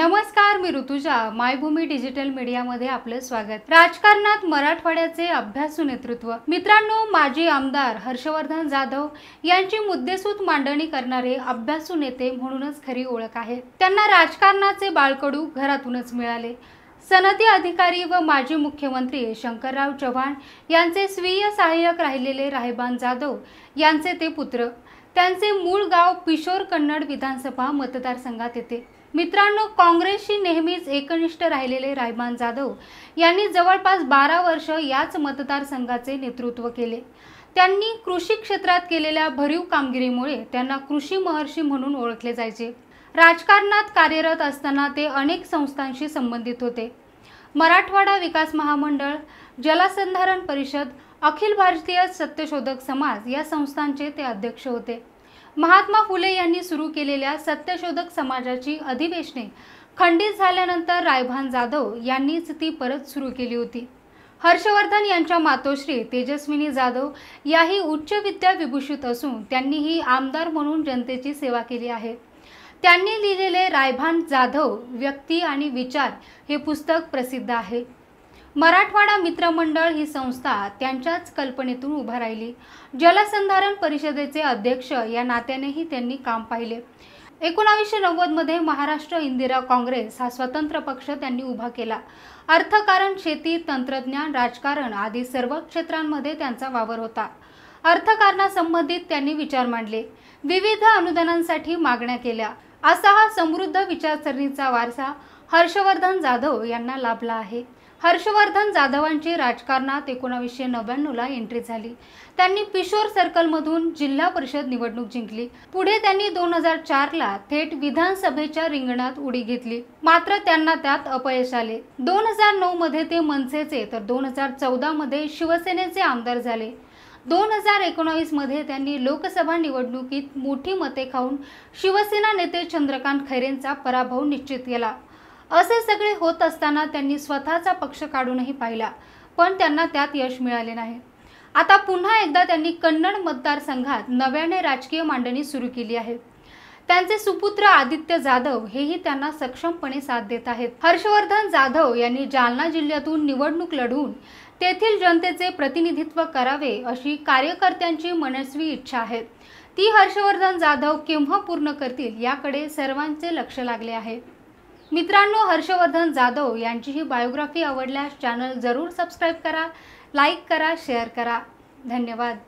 नमस्कार मी ऋतुजा मायभूमी डिजिटल मीडियामध्ये आपलं स्वागत राजकारणात मराठवाड्याचे अभ्यासू नेतृत्व मित्रांनो माजी आमदार हर्षवर्धन जाधव यांची मुद्देसूद मांडणी करणारे अभ्यासू नेते म्हणूनच खरी ओळख आहे त्यांना राजकारणाचे बाळकडू घरातूनच मिळाले सनदी अधिकारी व माजी मुख्यमंत्री शंकरराव चव्हाण यांचे स्वीय सहाय्यक राहिलेले राहेबान जाधव यांचे ते पुत्र त्यांचे मूळ गाव पिशोर कन्नड विधानसभा मतदारसंघात येते मित्रांनो काँग्रेसशी नेहमीच एकनिष्ठ राहिलेले रायमान जाधव यांनी जवळपास बारा वर्ष याच मतदारसंघाचे नेतृत्व केले त्यांनी कृषी क्षेत्रात केलेल्या भरीव कामगिरीमुळे त्यांना कृषी महर्षी म्हणून ओळखले जायचे राजकारणात कार्यरत असताना ते अनेक संस्थांशी संबंधित होते मराठवाडा विकास महामंडळ जलसंधारण परिषद अखिल भारतीय सत्यशोधक समाज या संस्थांचे ते अध्यक्ष होते महात्मा फुले यांनी सुरू केलेल्या सत्यशोधक समाजाची अधिवेशने खंडित झाल्यानंतर रायभान जाधव यांनीच ती परत सुरू केली होती हर्षवर्धन यांच्या मातोश्री तेजस्विनी जाधव याही उच्च विद्या विभूषित असून त्यांनीही आमदार म्हणून जनतेची सेवा केली आहे त्यांनी लिहिलेले रायभान जाधव व्यक्ती आणि विचार हे पुस्तक प्रसिद्ध आहे मराठवाडा मित्रमंडळ ही संस्था त्यांच्याच कल्पनेतून उभा राहिली जलसंधारण परिषदेचे अध्यक्ष या नात्यानेही त्यांनी काम पाहिले एकोणावीसशे नव्वदमध्ये महाराष्ट्र इंदिरा काँग्रेस हा स्वतंत्र पक्ष त्यांनी उभा केला अर्थकारण शेती तंत्रज्ञान राजकारण आदी सर्व क्षेत्रांमध्ये त्यांचा वावर होता अर्थकारणासंबंधित त्यांनी विचार मांडले विविध अनुदानांसाठी मागण्या केल्या असा हा समृद्ध विचारसरणीचा वारसा हर्षवर्धन जाधव यांना लाभला आहे हर्षवर्धन जाधवांची राजकारणात एकोणावीसशे नव्याण्णवला एंट्री झाली त्यांनी पिशोर सर्कलमधून जिल्हा परिषद निवडणूक जिंकली पुढे त्यांनी दोन हजार चारला थेट विधानसभेच्या रिंगणात उडी घेतली मात्र त्यांना त्यात अपयश आले दोन हजार नऊ मध्ये ते मनसेचे तर दोन हजार चौदा मध्ये शिवसेनेचे आमदार झाले दोन हजार एकोणावीसमध्ये त्यांनी लोकसभा निवडणुकीत मोठी मते खाऊन शिवसेना नेते चंद्रकांत खैरेंचा पराभव निश्चित केला असे सगळे होत असताना त्यांनी स्वतःचा पक्ष काढूनही पाहिला पण त्यांना त्यात यश मिळाले नाही आता पुन्हा एकदा त्यांनी कन्नड मतदारसंघात नव्याने राजकीय मांडणी सुरू केली आहे त्यांचे सुपुत्र आदित्य जाधव हेही त्यांना सक्षमपणे साथ देत आहेत हर्षवर्धन जाधव यांनी जालना जिल्ह्यातून निवडणूक लढवून तेथील जनतेचे प्रतिनिधित्व करावे अशी कार्यकर्त्यांची मनस्वी इच्छा आहे ती हर्षवर्धन जाधव केव्हा पूर्ण करतील याकडे सर्वांचे लक्ष लागले आहे मित्रांनो हर्षवर्धन जाधव यांची ही बायोग्राफी आवडल्यास चॅनल जरूर सबस्क्राईब करा लाईक करा शेअर करा धन्यवाद